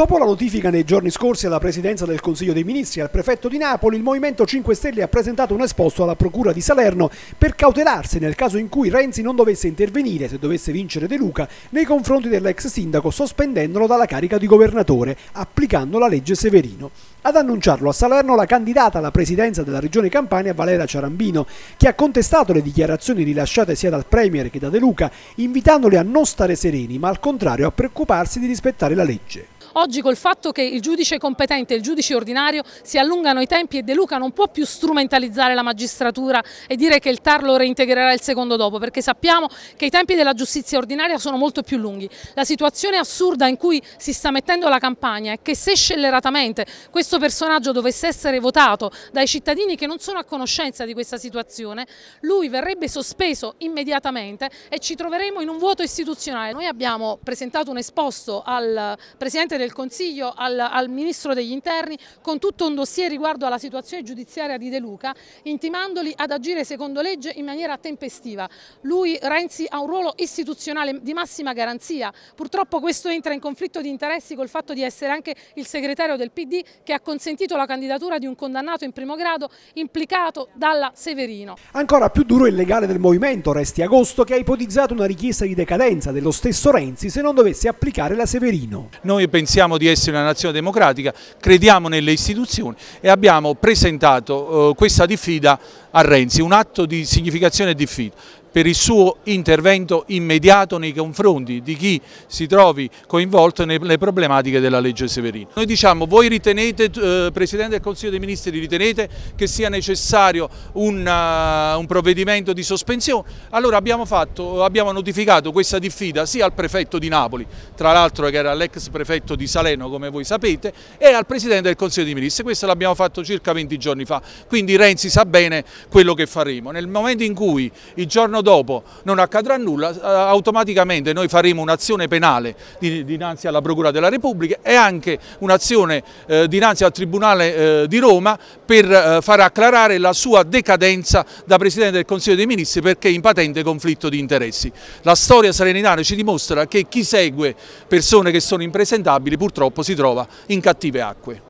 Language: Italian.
Dopo la notifica nei giorni scorsi alla Presidenza del Consiglio dei Ministri e al Prefetto di Napoli, il Movimento 5 Stelle ha presentato un esposto alla Procura di Salerno per cautelarsi nel caso in cui Renzi non dovesse intervenire, se dovesse vincere De Luca, nei confronti dell'ex sindaco sospendendolo dalla carica di governatore, applicando la legge Severino. Ad annunciarlo a Salerno la candidata alla presidenza della regione Campania Valera Ciarambino, che ha contestato le dichiarazioni rilasciate sia dal Premier che da De Luca, invitandoli a non stare sereni, ma al contrario a preoccuparsi di rispettare la legge. Oggi col fatto che il giudice competente e il giudice ordinario si allungano i tempi e De Luca non può più strumentalizzare la magistratura e dire che il TAR lo reintegrerà il secondo dopo, perché sappiamo che i tempi della giustizia ordinaria sono molto più lunghi. La situazione assurda in cui si sta mettendo la campagna è che se scelleratamente questo personaggio dovesse essere votato dai cittadini che non sono a conoscenza di questa situazione, lui verrebbe sospeso immediatamente e ci troveremo in un vuoto istituzionale. Noi abbiamo presentato un esposto al Presidente del Consiglio al, al, Ministro degli Interni con tutto un dossier riguardo alla situazione giudiziaria di De Luca, intimandoli ad agire secondo legge in maniera tempestiva. Lui, Renzi, ha un ruolo istituzionale di massima garanzia. Purtroppo questo entra in conflitto di interessi col fatto di essere anche il segretario del PD che ha consentito la candidatura di un condannato in primo grado implicato dalla Severino. Ancora più duro il legale del movimento, Resti Agosto, che ha ipotizzato una richiesta di decadenza dello stesso Renzi se non dovesse applicare la Severino. Noi pensiamo pensiamo di essere una nazione democratica, crediamo nelle istituzioni e abbiamo presentato eh, questa diffida a Renzi, un atto di significazione e di fido per il suo intervento immediato nei confronti di chi si trovi coinvolto nelle problematiche della legge Severino. Noi diciamo, voi ritenete, eh, Presidente del Consiglio dei Ministri, ritenete che sia necessario un, uh, un provvedimento di sospensione? Allora abbiamo, fatto, abbiamo notificato questa diffida sia al Prefetto di Napoli, tra l'altro che era l'ex Prefetto di Saleno come voi sapete, e al Presidente del Consiglio dei Ministri, questo l'abbiamo fatto circa 20 giorni fa, quindi Renzi sa bene quello che faremo. Nel momento in cui il giorno dopo non accadrà nulla, eh, automaticamente noi faremo un'azione penale dinanzi alla Procura della Repubblica e anche un'azione eh, dinanzi al Tribunale eh, di Roma per far acclarare la sua decadenza da Presidente del Consiglio dei Ministri perché è in patente conflitto di interessi. La storia serenitana ci dimostra che chi segue persone che sono impresentabili purtroppo si trova in cattive acque.